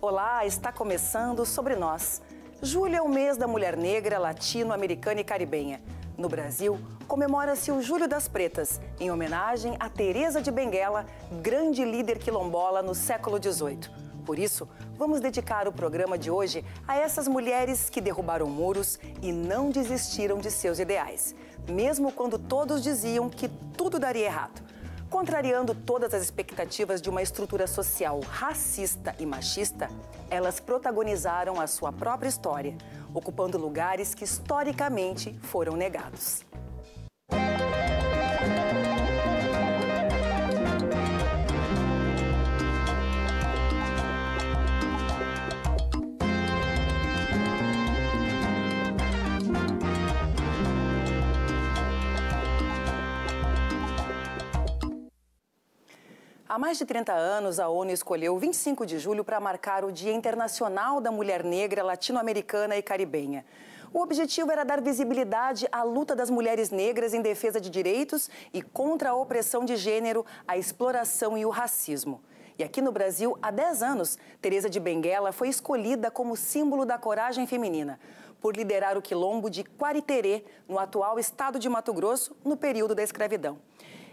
Olá, está começando Sobre Nós. Julho é o mês da mulher negra, latino-americana e caribenha. No Brasil, comemora-se o Julho das Pretas, em homenagem a Teresa de Benguela, grande líder quilombola no século XVIII. Por isso, vamos dedicar o programa de hoje a essas mulheres que derrubaram muros e não desistiram de seus ideais, mesmo quando todos diziam que tudo daria errado. Contrariando todas as expectativas de uma estrutura social racista e machista, elas protagonizaram a sua própria história, ocupando lugares que historicamente foram negados. Há mais de 30 anos, a ONU escolheu 25 de julho para marcar o Dia Internacional da Mulher Negra, Latino-Americana e Caribenha. O objetivo era dar visibilidade à luta das mulheres negras em defesa de direitos e contra a opressão de gênero, a exploração e o racismo. E aqui no Brasil, há 10 anos, Teresa de Benguela foi escolhida como símbolo da coragem feminina por liderar o quilombo de Quariterê, no atual estado de Mato Grosso, no período da escravidão.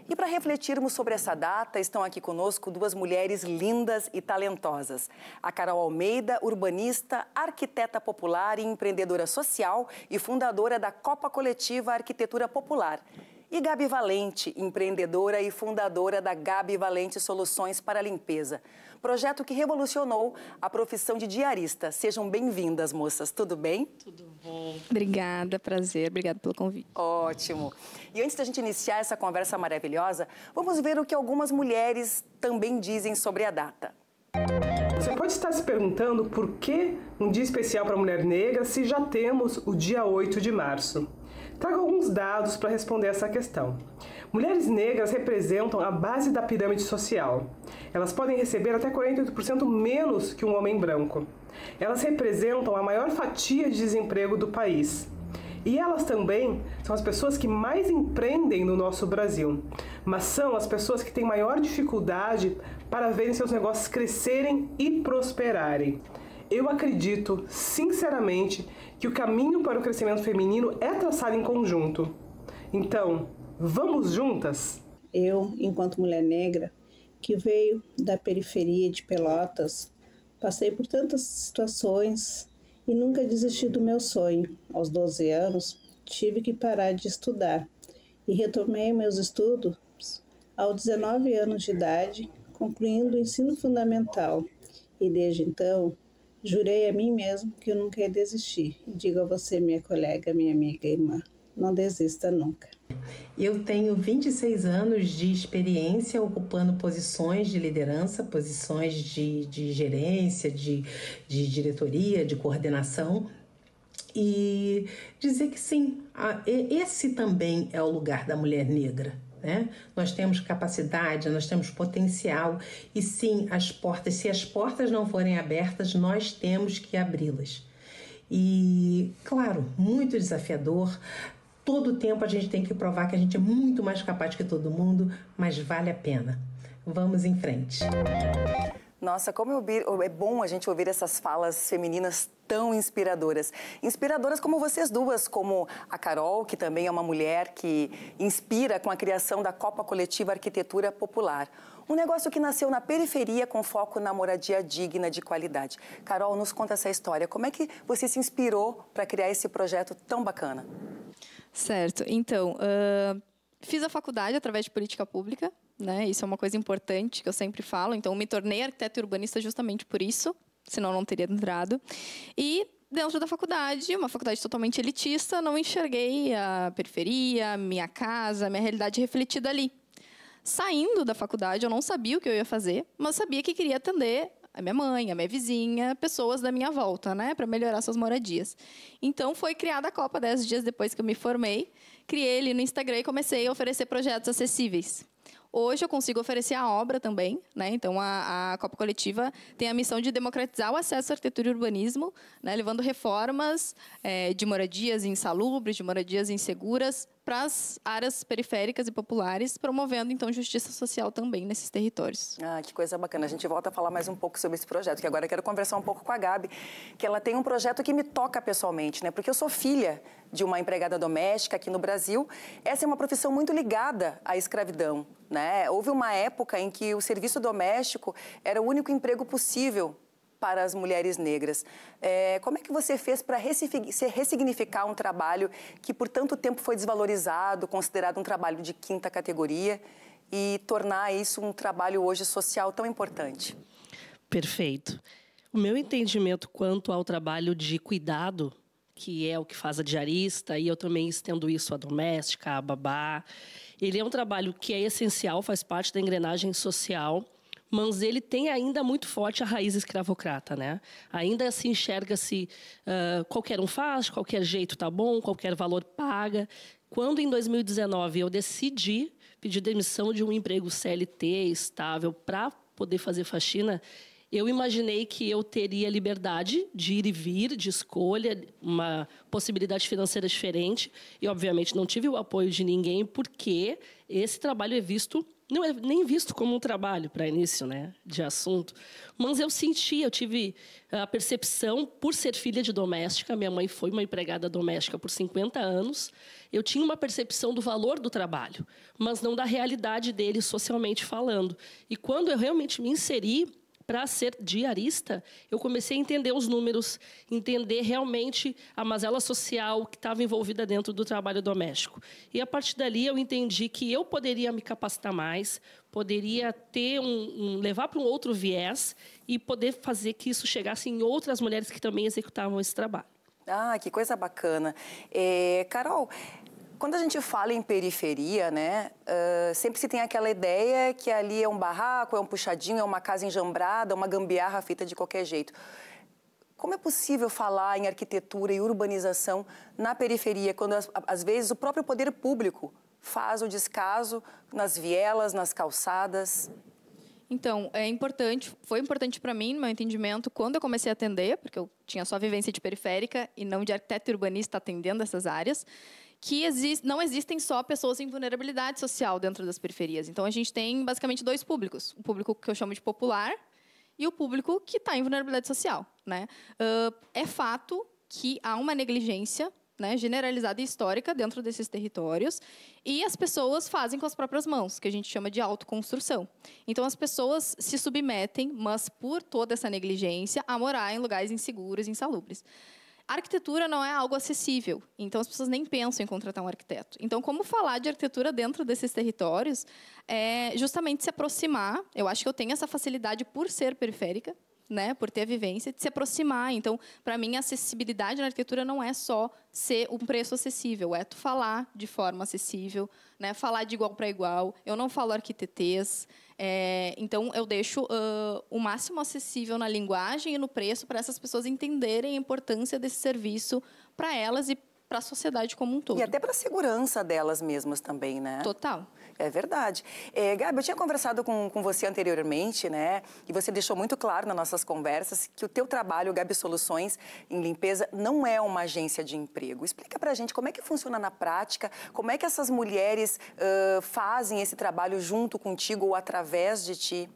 E para refletirmos sobre essa data, estão aqui conosco duas mulheres lindas e talentosas. A Carol Almeida, urbanista, arquiteta popular e empreendedora social e fundadora da Copa Coletiva Arquitetura Popular. E Gabi Valente, empreendedora e fundadora da Gabi Valente Soluções para a Limpeza projeto que revolucionou a profissão de diarista. Sejam bem-vindas, moças. Tudo bem? Tudo bom. Obrigada, prazer. Obrigada pelo convite. Ótimo. E antes da gente iniciar essa conversa maravilhosa, vamos ver o que algumas mulheres também dizem sobre a data. Você pode estar se perguntando por que um dia especial para a mulher negra se já temos o dia 8 de março. Trago alguns dados para responder essa questão. Mulheres negras representam a base da pirâmide social. Elas podem receber até 48% menos que um homem branco. Elas representam a maior fatia de desemprego do país. E elas também são as pessoas que mais empreendem no nosso Brasil, mas são as pessoas que têm maior dificuldade para verem seus negócios crescerem e prosperarem. Eu acredito, sinceramente, que o caminho para o crescimento feminino é traçado em conjunto. Então, Vamos juntas? Eu, enquanto mulher negra, que veio da periferia de Pelotas, passei por tantas situações e nunca desisti do meu sonho. Aos 12 anos, tive que parar de estudar e retomei meus estudos aos 19 anos de idade, concluindo o ensino fundamental. E desde então, jurei a mim mesmo que eu nunca ia desistir. E digo a você, minha colega, minha amiga e irmã, não desista nunca. Eu tenho 26 anos de experiência ocupando posições de liderança, posições de, de gerência, de, de diretoria, de coordenação. E dizer que sim, esse também é o lugar da mulher negra. Né? Nós temos capacidade, nós temos potencial e sim, as portas, se as portas não forem abertas, nós temos que abri-las. E, claro, muito desafiador, Todo tempo a gente tem que provar que a gente é muito mais capaz que todo mundo, mas vale a pena. Vamos em frente. Nossa, como é bom a gente ouvir essas falas femininas tão inspiradoras. Inspiradoras como vocês duas, como a Carol, que também é uma mulher que inspira com a criação da Copa Coletiva Arquitetura Popular. Um negócio que nasceu na periferia com foco na moradia digna de qualidade. Carol, nos conta essa história. Como é que você se inspirou para criar esse projeto tão bacana? Certo. Então, uh, fiz a faculdade através de política pública né? Isso é uma coisa importante que eu sempre falo. Então, me tornei arquiteto urbanista justamente por isso, senão não teria entrado. E dentro da faculdade, uma faculdade totalmente elitista, não enxerguei a periferia, minha casa, minha realidade refletida ali. Saindo da faculdade, eu não sabia o que eu ia fazer, mas sabia que queria atender a minha mãe, a minha vizinha, pessoas da minha volta, né, para melhorar suas moradias. Então foi criada a Copa 10 dias depois que eu me formei, criei ele no Instagram e comecei a oferecer projetos acessíveis. Hoje eu consigo oferecer a obra também, né? Então a, a Copa Coletiva tem a missão de democratizar o acesso à arquitetura e urbanismo, né? levando reformas é, de moradias insalubres, de moradias inseguras para as áreas periféricas e populares, promovendo então justiça social também nesses territórios. Ah, que coisa bacana. A gente volta a falar mais um pouco sobre esse projeto, que agora eu quero conversar um pouco com a Gabi, que ela tem um projeto que me toca pessoalmente, né? Porque eu sou filha de uma empregada doméstica aqui no Brasil. Essa é uma profissão muito ligada à escravidão, né? Houve uma época em que o serviço doméstico era o único emprego possível para as mulheres negras. É, como é que você fez para ressignificar um trabalho que por tanto tempo foi desvalorizado, considerado um trabalho de quinta categoria, e tornar isso um trabalho hoje social tão importante? Perfeito. O meu entendimento quanto ao trabalho de cuidado, que é o que faz a diarista, e eu também estendo isso à doméstica, à babá, ele é um trabalho que é essencial, faz parte da engrenagem social mas ele tem ainda muito forte a raiz escravocrata, né? Ainda se enxerga-se uh, qualquer um faz, qualquer jeito tá bom, qualquer valor paga. Quando em 2019 eu decidi pedir demissão de um emprego CLT estável para poder fazer faxina, eu imaginei que eu teria liberdade de ir e vir, de escolha, uma possibilidade financeira diferente. E, obviamente, não tive o apoio de ninguém, porque esse trabalho é visto não é nem visto como um trabalho para início né, de assunto, mas eu senti, eu tive a percepção, por ser filha de doméstica, minha mãe foi uma empregada doméstica por 50 anos, eu tinha uma percepção do valor do trabalho, mas não da realidade dele socialmente falando. E quando eu realmente me inseri, para ser diarista, eu comecei a entender os números, entender realmente a mazela social que estava envolvida dentro do trabalho doméstico. E a partir dali eu entendi que eu poderia me capacitar mais, poderia ter um, um levar para um outro viés e poder fazer que isso chegasse em outras mulheres que também executavam esse trabalho. Ah, que coisa bacana. É, Carol, quando a gente fala em periferia, né, uh, sempre se tem aquela ideia que ali é um barraco, é um puxadinho, é uma casa enjambrada, uma gambiarra feita de qualquer jeito. Como é possível falar em arquitetura e urbanização na periferia, quando às vezes o próprio poder público faz o descaso nas vielas, nas calçadas? Então, é importante, foi importante para mim, no meu entendimento, quando eu comecei a atender, porque eu tinha só vivência de periférica e não de arquiteto urbanista atendendo essas áreas que não existem só pessoas em vulnerabilidade social dentro das periferias. Então, a gente tem basicamente dois públicos: o público que eu chamo de popular e o público que está em vulnerabilidade social. Né? Uh, é fato que há uma negligência né, generalizada e histórica dentro desses territórios, e as pessoas fazem com as próprias mãos, que a gente chama de autoconstrução. Então, as pessoas se submetem, mas por toda essa negligência, a morar em lugares inseguros e insalubres. A arquitetura não é algo acessível, então as pessoas nem pensam em contratar um arquiteto. Então, como falar de arquitetura dentro desses territórios é justamente se aproximar. Eu acho que eu tenho essa facilidade por ser periférica, né, por ter a vivência, de se aproximar. Então, para mim, a acessibilidade na arquitetura não é só ser um preço acessível, é tu falar de forma acessível, né, falar de igual para igual. Eu não falo arquitetês, é, então eu deixo uh, o máximo acessível na linguagem e no preço para essas pessoas entenderem a importância desse serviço para elas e para a sociedade como um todo. E até para a segurança delas mesmas também, né? Total. É verdade. É, Gabi, eu tinha conversado com, com você anteriormente, né? E você deixou muito claro nas nossas conversas que o teu trabalho, Gabi Soluções em Limpeza, não é uma agência de emprego. Explica pra gente como é que funciona na prática, como é que essas mulheres uh, fazem esse trabalho junto contigo ou através de ti.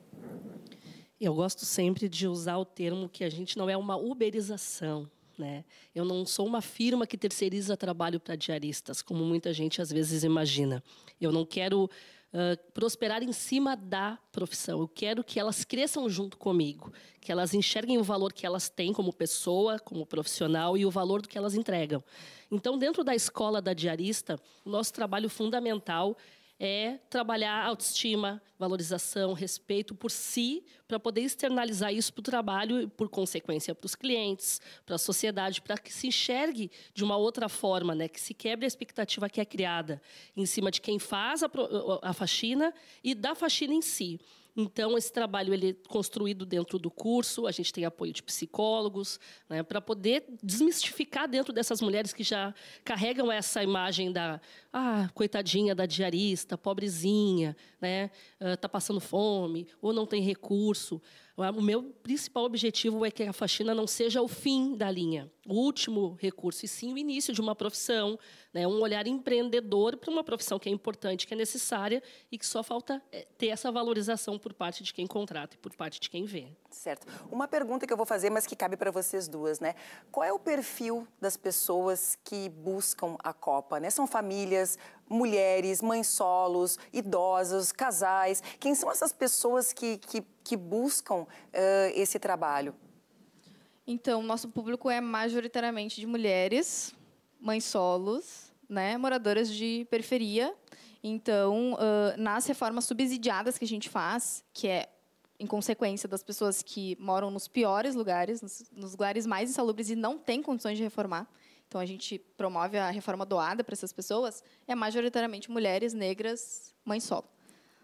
Eu gosto sempre de usar o termo que a gente não é uma uberização, né? Eu não sou uma firma que terceiriza trabalho para diaristas, como muita gente às vezes imagina. Eu não quero uh, prosperar em cima da profissão. Eu quero que elas cresçam junto comigo, que elas enxerguem o valor que elas têm como pessoa, como profissional e o valor do que elas entregam. Então, dentro da escola da diarista, o nosso trabalho fundamental é trabalhar autoestima, valorização, respeito por si, para poder externalizar isso para o trabalho e, por consequência, para os clientes, para a sociedade, para que se enxergue de uma outra forma, né? que se quebre a expectativa que é criada em cima de quem faz a, a faxina e da faxina em si. Então, esse trabalho ele é construído dentro do curso, a gente tem apoio de psicólogos, né, para poder desmistificar dentro dessas mulheres que já carregam essa imagem da ah, coitadinha da diarista, pobrezinha, né, tá passando fome ou não tem recurso. O meu principal objetivo é que a faxina não seja o fim da linha, o último recurso, e sim o início de uma profissão, né? um olhar empreendedor para uma profissão que é importante, que é necessária e que só falta é, ter essa valorização por parte de quem contrata e por parte de quem vê. Certo. Uma pergunta que eu vou fazer, mas que cabe para vocês duas, né? Qual é o perfil das pessoas que buscam a Copa? Né? São famílias, mulheres, mães solos, idosos, casais? Quem são essas pessoas que, que, que buscam uh, esse trabalho? Então, nosso público é majoritariamente de mulheres, mães solos, né, moradoras de periferia. Então, uh, nas reformas subsidiadas que a gente faz, que é em consequência das pessoas que moram nos piores lugares, nos, nos lugares mais insalubres e não têm condições de reformar, então a gente promove a reforma doada para essas pessoas, é majoritariamente mulheres negras mães solo.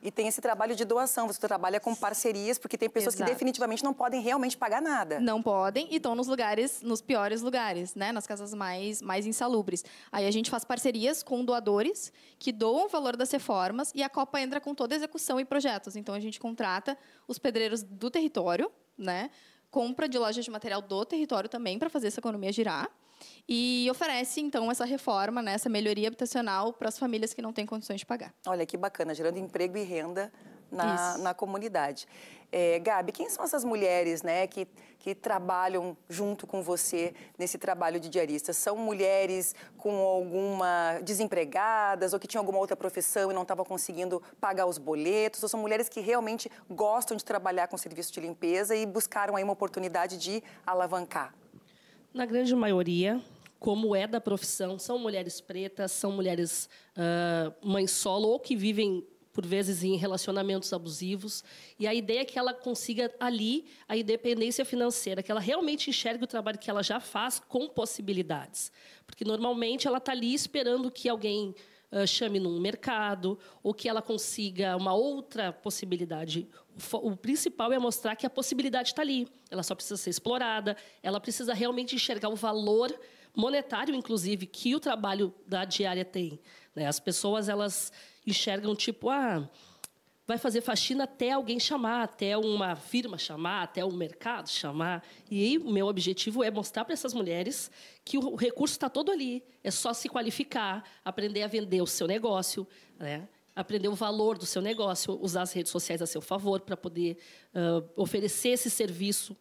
E tem esse trabalho de doação, você trabalha com parcerias, porque tem pessoas Exato. que definitivamente não podem realmente pagar nada. Não podem e estão nos lugares, nos piores lugares, né? Nas casas mais, mais insalubres. Aí a gente faz parcerias com doadores que doam o valor das reformas e a Copa entra com toda a execução e projetos. Então a gente contrata os pedreiros do território, né? Compra de lojas de material do território também para fazer essa economia girar e oferece, então, essa reforma, né, essa melhoria habitacional para as famílias que não têm condições de pagar. Olha que bacana, gerando emprego e renda na, na comunidade. É, Gabi, quem são essas mulheres né, que, que trabalham junto com você nesse trabalho de diarista? São mulheres com alguma desempregadas ou que tinham alguma outra profissão e não estavam conseguindo pagar os boletos? Ou são mulheres que realmente gostam de trabalhar com serviço de limpeza e buscaram aí uma oportunidade de alavancar? na grande maioria, como é da profissão, são mulheres pretas, são mulheres uh, mães solo ou que vivem por vezes em relacionamentos abusivos. E a ideia é que ela consiga ali a independência financeira, que ela realmente enxergue o trabalho que ela já faz com possibilidades. Porque normalmente ela está ali esperando que alguém ah, chame num mercado, ou que ela consiga uma outra possibilidade. O principal é mostrar que a possibilidade está ali, ela só precisa ser explorada, ela precisa realmente enxergar o valor monetário, inclusive, que o trabalho da diária tem. Né? As pessoas elas enxergam tipo, ah, vai fazer faxina até alguém chamar, até uma firma chamar, até um mercado chamar. E o meu objetivo é mostrar para essas mulheres que o recurso está todo ali. É só se qualificar, aprender a vender o seu negócio, né? aprender o valor do seu negócio, usar as redes sociais a seu favor para poder uh, oferecer esse serviço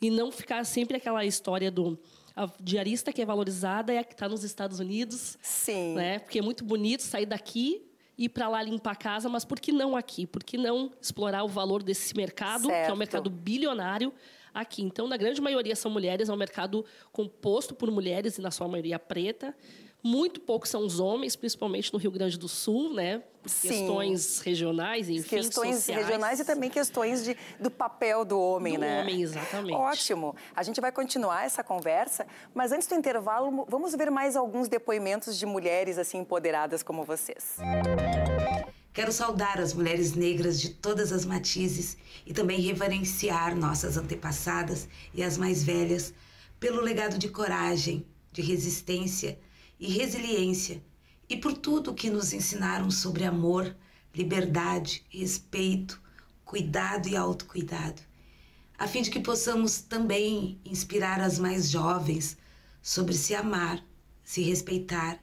e não ficar sempre aquela história do a diarista que é valorizada é a que está nos Estados Unidos. Sim. Né? Porque é muito bonito sair daqui ir para lá limpar a casa, mas por que não aqui? Por que não explorar o valor desse mercado, certo. que é um mercado bilionário, aqui? Então, na grande maioria são mulheres, é um mercado composto por mulheres e, na sua maioria, preta. Muito poucos são os homens, principalmente no Rio Grande do Sul, né? Questões regionais, enfim, Questões sociais. regionais e também questões de, do papel do homem, do né? Do homem, exatamente. Ótimo. A gente vai continuar essa conversa, mas antes do intervalo, vamos ver mais alguns depoimentos de mulheres assim empoderadas como vocês. Quero saudar as mulheres negras de todas as matizes e também reverenciar nossas antepassadas e as mais velhas pelo legado de coragem, de resistência, e resiliência, e por tudo que nos ensinaram sobre amor, liberdade, respeito, cuidado e autocuidado, a fim de que possamos também inspirar as mais jovens sobre se amar, se respeitar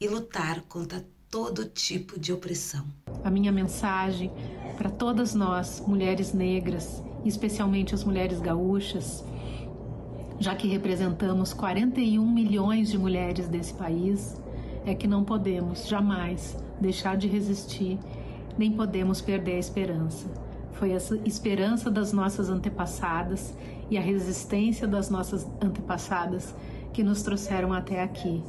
e lutar contra todo tipo de opressão. A minha mensagem para todas nós, mulheres negras, especialmente as mulheres gaúchas, já que representamos 41 milhões de mulheres desse país, é que não podemos jamais deixar de resistir, nem podemos perder a esperança. Foi essa esperança das nossas antepassadas e a resistência das nossas antepassadas que nos trouxeram até aqui.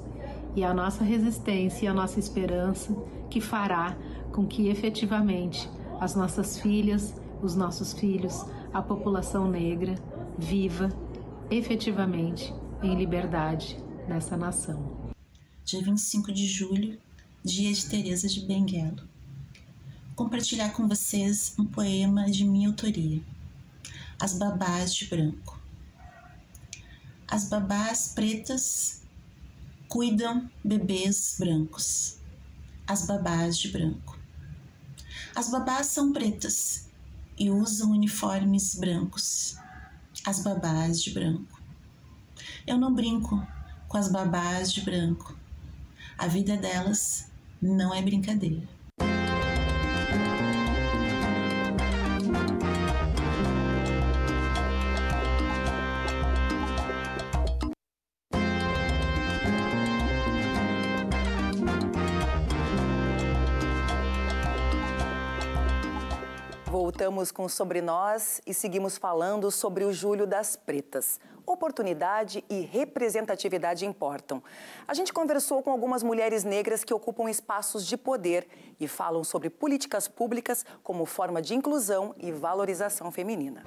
E a nossa resistência e a nossa esperança que fará com que efetivamente as nossas filhas, os nossos filhos, a população negra viva efetivamente em liberdade nessa nação. Dia 25 de julho, dia de Teresa de Benguelo. Compartilhar com vocês um poema de minha autoria. As babás de branco. As babás pretas cuidam bebês brancos. As babás de branco. As babás são pretas e usam uniformes brancos as babás de branco. Eu não brinco com as babás de branco. A vida delas não é brincadeira. Estamos com Sobre Nós e seguimos falando sobre o Júlio das Pretas. Oportunidade e representatividade importam. A gente conversou com algumas mulheres negras que ocupam espaços de poder e falam sobre políticas públicas como forma de inclusão e valorização feminina.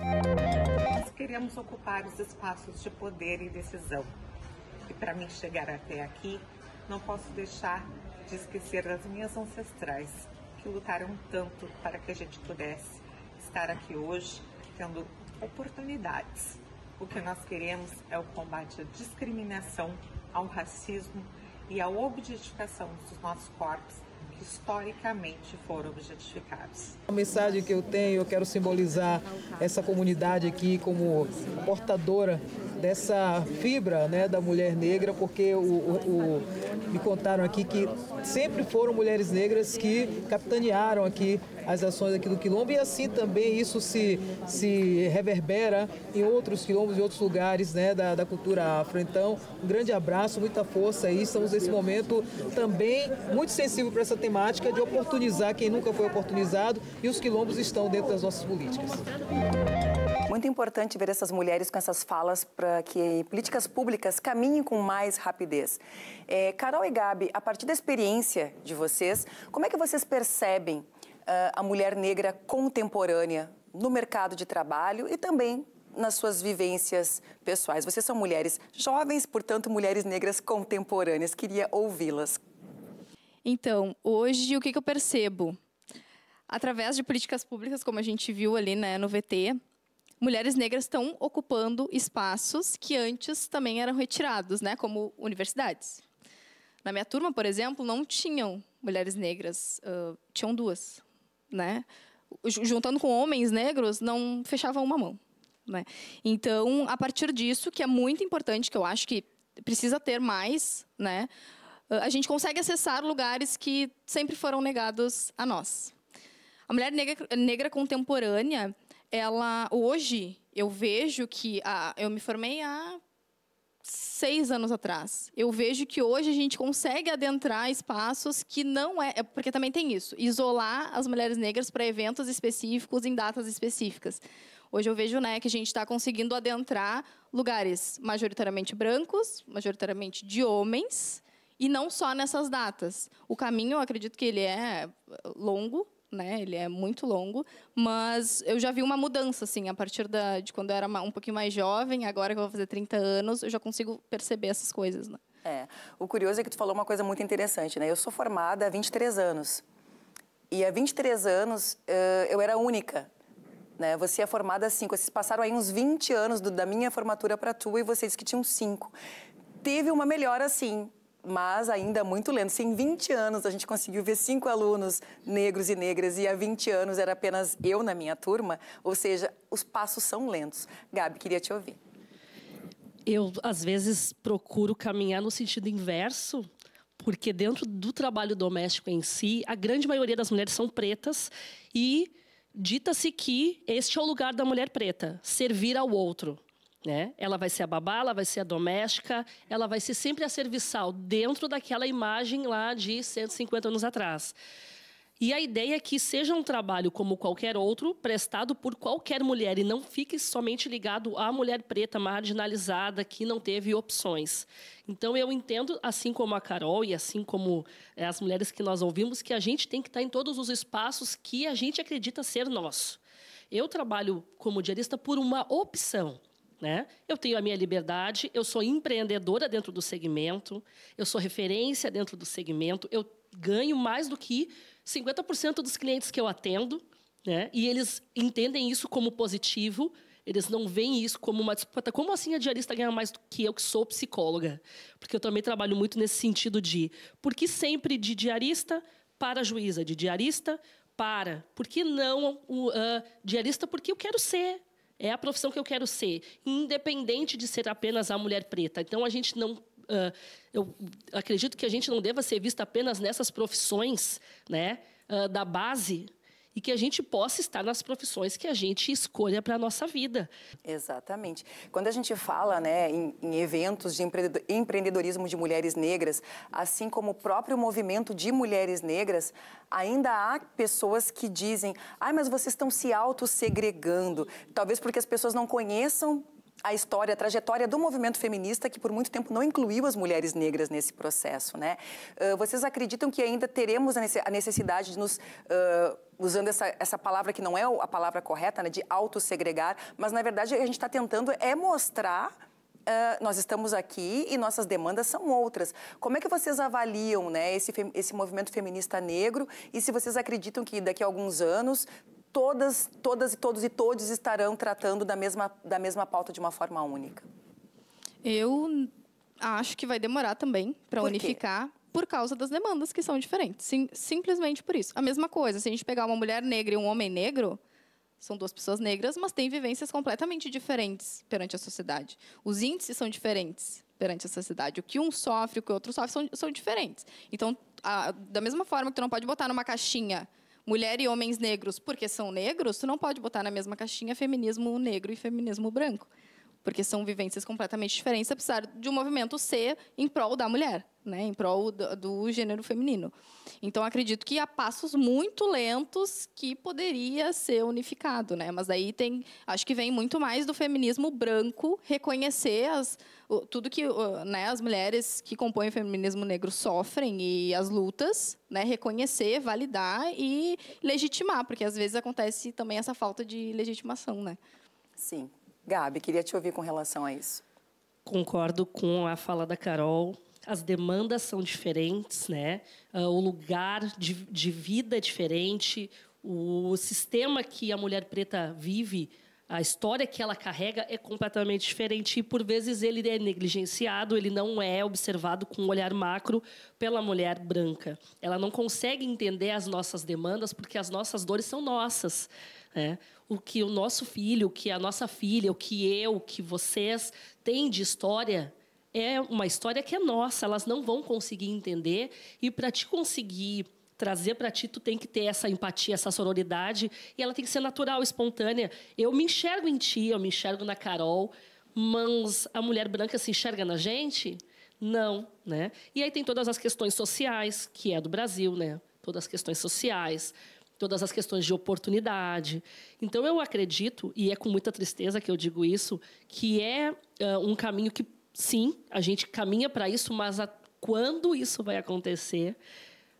Nós queremos ocupar os espaços de poder e decisão. E para mim chegar até aqui, não posso deixar de esquecer das minhas ancestrais que lutaram tanto para que a gente pudesse estar aqui hoje tendo oportunidades. O que nós queremos é o combate à discriminação, ao racismo e à objetificação dos nossos corpos que historicamente foram objetificados. A mensagem que eu tenho, eu quero simbolizar essa comunidade aqui como portadora dessa fibra né, da mulher negra, porque o, o, o, me contaram aqui que sempre foram mulheres negras que capitanearam aqui as ações aqui do Quilombo e assim também isso se, se reverbera em outros quilombos e outros lugares né, da, da cultura afro. Então, um grande abraço, muita força aí. Estamos nesse momento também muito sensível para essa temática de oportunizar quem nunca foi oportunizado e os quilombos estão dentro das nossas políticas. Muito importante ver essas mulheres com essas falas para que políticas públicas caminhem com mais rapidez. É, Carol e Gabi, a partir da experiência de vocês, como é que vocês percebem uh, a mulher negra contemporânea no mercado de trabalho e também nas suas vivências pessoais? Vocês são mulheres jovens, portanto, mulheres negras contemporâneas. Queria ouvi-las. Então, hoje, o que, que eu percebo? Através de políticas públicas, como a gente viu ali né, no VT, mulheres negras estão ocupando espaços que antes também eram retirados, né, como universidades. Na minha turma, por exemplo, não tinham mulheres negras, uh, tinham duas, né? Juntando com homens negros, não fechavam uma mão, né? Então, a partir disso, que é muito importante, que eu acho que precisa ter mais, né? Ah, a gente consegue acessar lugares que sempre foram negados a nós. A mulher negra, negra contemporânea, ela hoje eu vejo que a, ah, eu me formei há seis anos atrás. Eu vejo que hoje a gente consegue adentrar espaços que não é, é, porque também tem isso, isolar as mulheres negras para eventos específicos em datas específicas. Hoje eu vejo né, que a gente está conseguindo adentrar lugares majoritariamente brancos, majoritariamente de homens, e não só nessas datas. O caminho, eu acredito que ele é longo, né? Ele é muito longo, mas eu já vi uma mudança, assim, a partir da, de quando eu era um pouquinho mais jovem, agora que eu vou fazer 30 anos, eu já consigo perceber essas coisas, né? É. O curioso é que tu falou uma coisa muito interessante, né? Eu sou formada há 23 anos. E há 23 anos eu era única. Né? Você é formada há 5. Vocês passaram aí uns 20 anos do, da minha formatura para a tua e vocês que tinham 5. Teve uma melhora, sim mas ainda muito lento. em 20 anos a gente conseguiu ver cinco alunos negros e negras e há 20 anos era apenas eu na minha turma, ou seja, os passos são lentos. Gabi, queria te ouvir. Eu, às vezes, procuro caminhar no sentido inverso, porque dentro do trabalho doméstico em si, a grande maioria das mulheres são pretas e dita-se que este é o lugar da mulher preta, servir ao outro. Né? Ela vai ser a babá, ela vai ser a doméstica, ela vai ser sempre a serviçal, dentro daquela imagem lá de 150 anos atrás. E a ideia é que seja um trabalho como qualquer outro, prestado por qualquer mulher, e não fique somente ligado à mulher preta marginalizada que não teve opções. Então, eu entendo, assim como a Carol e assim como eh, as mulheres que nós ouvimos, que a gente tem que estar em todos os espaços que a gente acredita ser nosso. Eu trabalho como diarista por uma opção. Né? Eu tenho a minha liberdade, eu sou empreendedora dentro do segmento, eu sou referência dentro do segmento, eu ganho mais do que 50% dos clientes que eu atendo, né? e eles entendem isso como positivo, eles não veem isso como uma disputa. Como assim a diarista ganha mais do que eu, que sou psicóloga? Porque eu também trabalho muito nesse sentido de por que sempre de diarista para juíza, de diarista para. Por que não o uh, diarista? Porque eu quero ser é a profissão que eu quero ser, independente de ser apenas a mulher preta. Então, a gente não Uh, eu acredito que a gente não deva ser vista apenas nessas profissões né, uh, da base e que a gente possa estar nas profissões que a gente escolha para a nossa vida. Exatamente. Quando a gente fala né, em, em eventos de empreendedorismo de mulheres negras, assim como o próprio movimento de mulheres negras, ainda há pessoas que dizem: ai, ah, mas vocês estão se auto-segregando. Talvez porque as pessoas não conheçam a história, a trajetória do movimento feminista que por muito tempo não incluiu as mulheres negras nesse processo, né? Uh, vocês acreditam que ainda teremos a necessidade de nos uh, usando essa, essa palavra que não é a palavra correta, né, de autossegregar, mas na verdade a gente está tentando é mostrar Uh, nós estamos aqui e nossas demandas são outras. Como é que vocês avaliam né, esse, esse movimento feminista negro e se vocês acreditam que daqui a alguns anos todas, todas e todos e todos estarão tratando da mesma, da mesma pauta de uma forma única? Eu acho que vai demorar também para unificar. Por causa das demandas que são diferentes. Sim, simplesmente por isso. A mesma coisa, se a gente pegar uma mulher negra e um homem negro, são duas pessoas negras, mas têm vivências completamente diferentes perante a sociedade. Os índices são diferentes perante a sociedade. O que um sofre, o que o outro sofre, são, são diferentes. Então, a, da mesma forma que tu não pode botar numa caixinha mulher e homens negros porque são negros, tu não pode botar na mesma caixinha feminismo negro e feminismo branco porque são vivências completamente diferentes, apesar de um movimento ser em prol da mulher, né, em prol do, do gênero feminino. Então acredito que há passos muito lentos que poderia ser unificado, né? Mas aí tem, acho que vem muito mais do feminismo branco reconhecer as, o, tudo que o, né, as mulheres que compõem o feminismo negro sofrem e as lutas, né, reconhecer, validar e legitimar, porque às vezes acontece também essa falta de legitimação, né? Sim, Gabi, queria te ouvir com relação a isso. Concordo com a fala da Carol. As demandas são diferentes, né? Ah, o lugar de, de vida é diferente, o sistema que a mulher preta vive a história que ela carrega é completamente diferente e por vezes ele é negligenciado, ele não é observado com um olhar macro pela mulher branca. Ela não consegue entender as nossas demandas porque as nossas dores são nossas. Né? O que o nosso filho, o que a nossa filha, o que eu, o que vocês têm de história é uma história que é nossa, elas não vão conseguir entender e para te conseguir trazer para ti, tu tem que ter essa empatia, essa sororidade, e ela tem que ser natural, espontânea. Eu me enxergo em ti, eu me enxergo na Carol, mas a mulher branca se enxerga na gente? Não, né? E aí tem todas as questões sociais, que é do Brasil, né? Todas as questões sociais, todas as questões de oportunidade. Então, eu acredito, e é com muita tristeza que eu digo isso, que é uh, um caminho que, sim, a gente caminha para isso, mas a, quando isso vai acontecer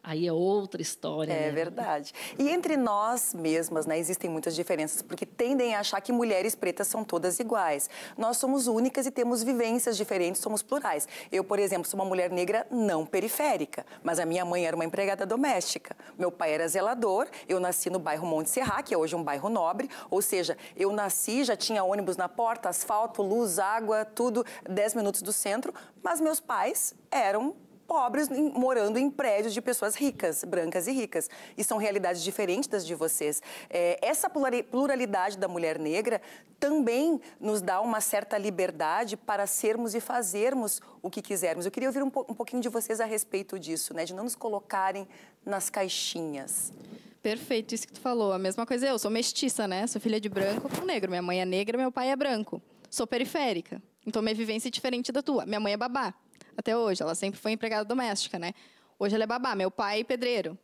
Aí é outra história. É né? verdade. E entre nós mesmas, né, existem muitas diferenças, porque tendem a achar que mulheres pretas são todas iguais. Nós somos únicas e temos vivências diferentes, somos plurais. Eu, por exemplo, sou uma mulher negra não periférica, mas a minha mãe era uma empregada doméstica. Meu pai era zelador, eu nasci no bairro Monte Serra, que é hoje um bairro nobre, ou seja, eu nasci, já tinha ônibus na porta, asfalto, luz, água, tudo, 10 minutos do centro, mas meus pais eram pobres em, morando em prédios de pessoas ricas, brancas e ricas. E são realidades diferentes das de vocês. É, essa pluralidade da mulher negra também nos dá uma certa liberdade para sermos e fazermos o que quisermos. Eu queria ouvir um, po um pouquinho de vocês a respeito disso, né? De não nos colocarem nas caixinhas. Perfeito, isso que tu falou. A mesma coisa eu, sou mestiça, né? Sou filha de branco com negro. Minha mãe é negra, meu pai é branco. Sou periférica. Então minha vivência é diferente da tua. Minha mãe é babá até hoje. Ela sempre foi empregada doméstica, né? Hoje ela é babá, meu pai é pedreiro.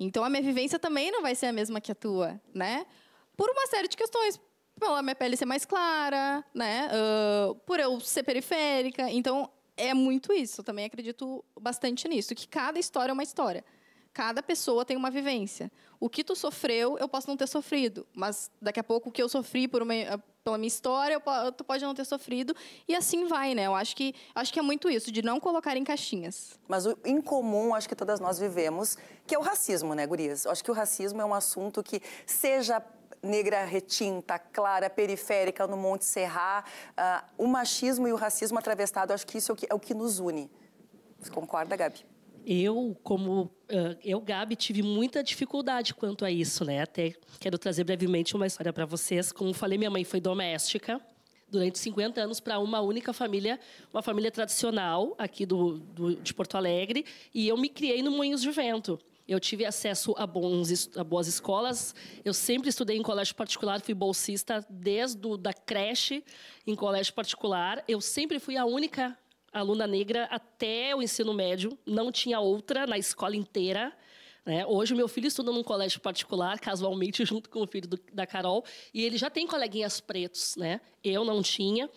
Então a minha vivência também não vai ser a mesma que a tua, né? Por uma série de questões. Pela minha pele ser mais clara, né? Uh, por eu ser periférica. Então é muito isso. Eu também acredito bastante nisso, que cada história é uma história. Cada pessoa tem uma vivência. O que tu sofreu, eu posso não ter sofrido, mas daqui a pouco o que eu sofri por uma, pela minha história, eu, tu pode não ter sofrido e assim vai, né? Eu acho que acho que é muito isso de não colocar em caixinhas. Mas o incomum, acho que todas nós vivemos, que é o racismo, né, gurias? Eu acho que o racismo é um assunto que seja negra retinta, clara, periférica, no Monte Serra, uh, o machismo e o racismo atravessado, acho que isso é o que, é o que nos une. Você concorda, Gabi? eu, como eu, Gabi, tive muita dificuldade quanto a isso, né? Até quero trazer brevemente uma história para vocês. Como falei, minha mãe foi doméstica durante 50 anos para uma única família, uma família tradicional aqui do, do, de Porto Alegre, e eu me criei no Moinhos de Vento. Eu tive acesso a, bons, a boas escolas. Eu sempre estudei em colégio particular, fui bolsista desde do, da creche em colégio particular. Eu sempre fui a única aluna negra até o ensino médio, não tinha outra na escola inteira. Né? Hoje, meu filho estuda num colégio particular, casualmente, junto com o filho do, da Carol, e ele já tem coleguinhas pretos. Né? Eu não tinha.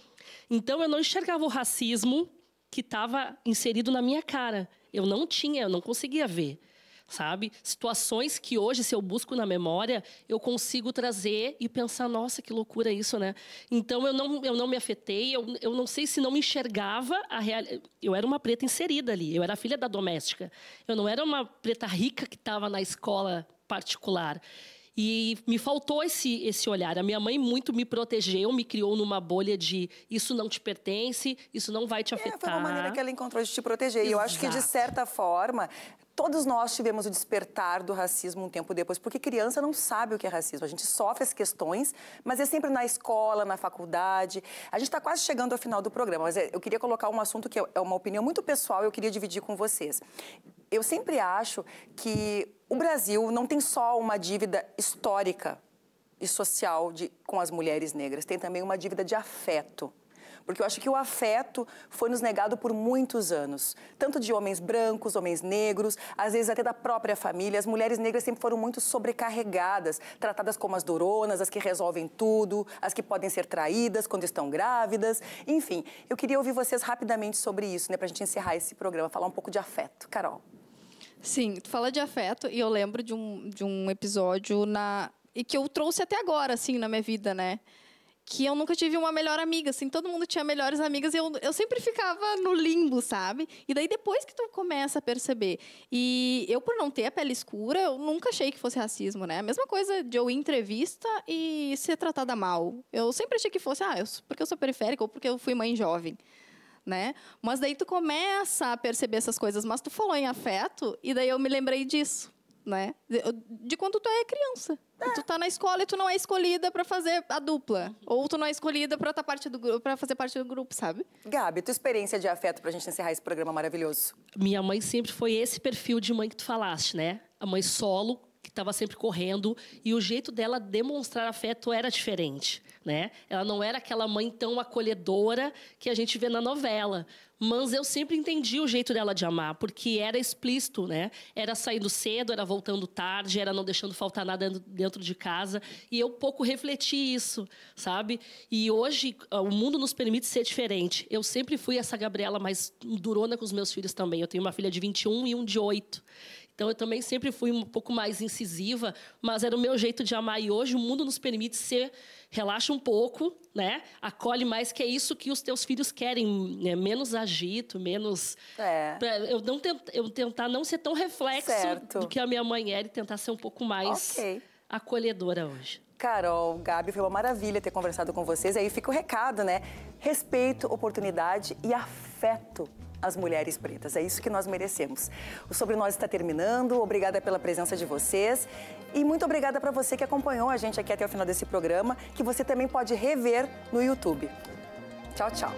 Então, eu não enxergava o racismo que estava inserido na minha cara. Eu não tinha, eu não conseguia ver sabe? Situações que hoje, se eu busco na memória, eu consigo trazer e pensar, nossa, que loucura isso, né? Então, eu não, eu não me afetei, eu, eu não sei se não me enxergava a real... Eu era uma preta inserida ali, eu era filha da doméstica. Eu não era uma preta rica que estava na escola particular. E me faltou esse, esse olhar. A minha mãe muito me protegeu, me criou numa bolha de isso não te pertence, isso não vai te afetar. É, foi uma maneira que ela encontrou de te proteger. Exato. E eu acho que, de certa forma, todos nós tivemos o despertar do racismo um tempo depois, porque criança não sabe o que é racismo. A gente sofre as questões, mas é sempre na escola, na faculdade. A gente está quase chegando ao final do programa, mas é, eu queria colocar um assunto que é, é uma opinião muito pessoal e eu queria dividir com vocês. Eu sempre acho que o Brasil não tem só uma dívida histórica e social de, com as mulheres negras, tem também uma dívida de afeto porque eu acho que o afeto foi nos negado por muitos anos. Tanto de homens brancos, homens negros, às vezes até da própria família. As mulheres negras sempre foram muito sobrecarregadas, tratadas como as doronas, as que resolvem tudo, as que podem ser traídas quando estão grávidas. Enfim, eu queria ouvir vocês rapidamente sobre isso, né? a gente encerrar esse programa, falar um pouco de afeto. Carol. Sim, tu fala de afeto e eu lembro de um, de um episódio na e que eu trouxe até agora, assim, na minha vida, né? que eu nunca tive uma melhor amiga, assim, todo mundo tinha melhores amigas e eu, eu sempre ficava no limbo, sabe? E daí depois que tu começa a perceber. E eu, por não ter a pele escura, eu nunca achei que fosse racismo, né? A mesma coisa de eu ir em entrevista e ser tratada mal. Eu sempre achei que fosse, ah, eu, porque eu sou periférica ou porque eu fui mãe jovem. Né? Mas daí tu começa a perceber essas coisas, mas tu falou em afeto, e daí eu me lembrei disso né? De quando tu é criança. É. Tu tá na escola e tu não é escolhida para fazer a dupla. Uhum. Ou tu não é escolhida pra, tá parte do, pra fazer parte do grupo, sabe? Gabi, tua experiência de afeto pra gente encerrar esse programa maravilhoso? Minha mãe sempre foi esse perfil de mãe que tu falaste, né? A mãe solo, que estava sempre correndo e o jeito dela demonstrar afeto era diferente, né? Ela não era aquela mãe tão acolhedora que a gente vê na novela, mas eu sempre entendi o jeito dela de amar, porque era explícito, né? Era saindo cedo, era voltando tarde, era não deixando faltar nada dentro de casa, e eu pouco refleti isso, sabe? E hoje ah, o mundo nos permite ser diferente. Eu sempre fui essa Gabriela mais durona com os meus filhos também. Eu tenho uma filha de 21 e um de 8. Então eu também sempre fui um pouco mais incisiva, mas era o meu jeito de amar. E hoje o mundo nos permite ser, relaxa um pouco, né? Acolhe mais, que é isso que os teus filhos querem, né? Menos agito, menos. É. eu, não tent, eu tentar não ser tão reflexo certo. do que a minha mãe era e tentar ser um pouco mais okay. acolhedora hoje. Carol, Gabi, foi uma maravilha ter conversado com vocês. Aí fica o recado, né? Respeito, oportunidade e afeto as mulheres pretas. É isso que nós merecemos. O Sobre Nós está terminando. Obrigada pela presença de vocês. E muito obrigada para você que acompanhou a gente aqui até o final desse programa, que você também pode rever no YouTube. Tchau, tchau.